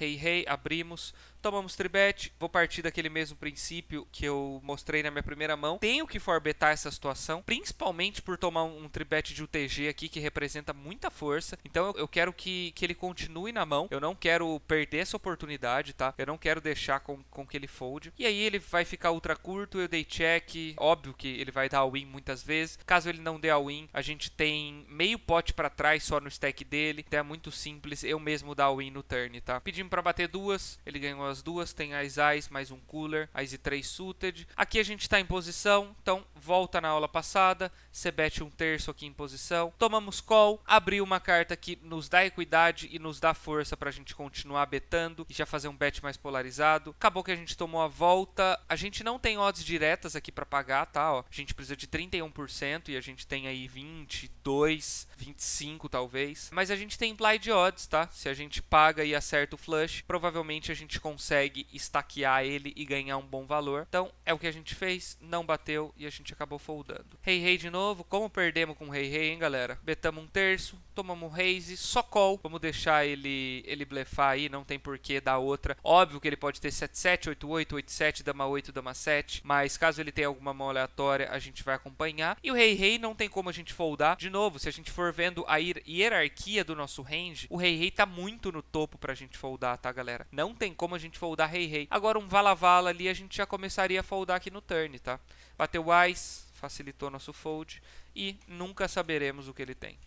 Hey Hey, abrimos, tomamos tribet, vou partir daquele mesmo princípio que eu mostrei na minha primeira mão. Tenho que forbetar essa situação, principalmente por tomar um, tribet de UTG aqui, que representa muita força. Então eu, eu, quero que, que ele continue na mão, eu não quero perder essa oportunidade, tá? Eu não quero deixar com, com que ele fold. E aí ele vai ficar ultra curto, eu dei check, óbvio que ele vai dar win muitas vezes. Caso ele não dê a win, a gente tem meio pote para trás só no stack dele, então é muito simples eu mesmo dar win no turn, tá? Pedimos para bater duas, ele ganhou as duas, tem as eyes mais um cooler, as e 3 suited. Aqui a gente está em posição, então volta na aula passada, você bete um terço aqui em posição, tomamos call, abriu uma carta que nos dá equidade e nos dá força para a gente continuar betando e já fazer um bet mais polarizado. Acabou que a gente tomou a volta, a gente não tem odds diretas aqui para pagar, tá? Ó, a gente precisa de 31% e a gente tem aí 22, 25 talvez, mas a gente tem implied odds, tá? Se a gente paga e acerta o flush, provavelmente a gente consegue consegue estaquear ele e ganhar um bom valor. Então é o que a gente fez, não bateu e a gente acabou foldando. Rei rei de novo, como perdemos com rei rei, hein, galera? Betamos um terço, tomamos raise, só call. Vamos deixar ele ele blefar aí, não tem porquê dar outra. Óbvio que ele pode ter 7 7 8 8 8 7, dama 8, dama 7, mas caso ele tenha alguma mão aleatória, a gente vai acompanhar. E o rei rei não tem como a gente foldar. De novo, se a gente for vendo a hierarquia do nosso range, o rei rei tá muito no topo pra gente foldar, tá, galera? Não tem como a gente gente foldar rei-rei. Agora um vala-vala ali, a gente já começaria a foldar aqui no turn, tá? Bateu o ice, facilitou nosso fold e nunca saberemos o que ele tem.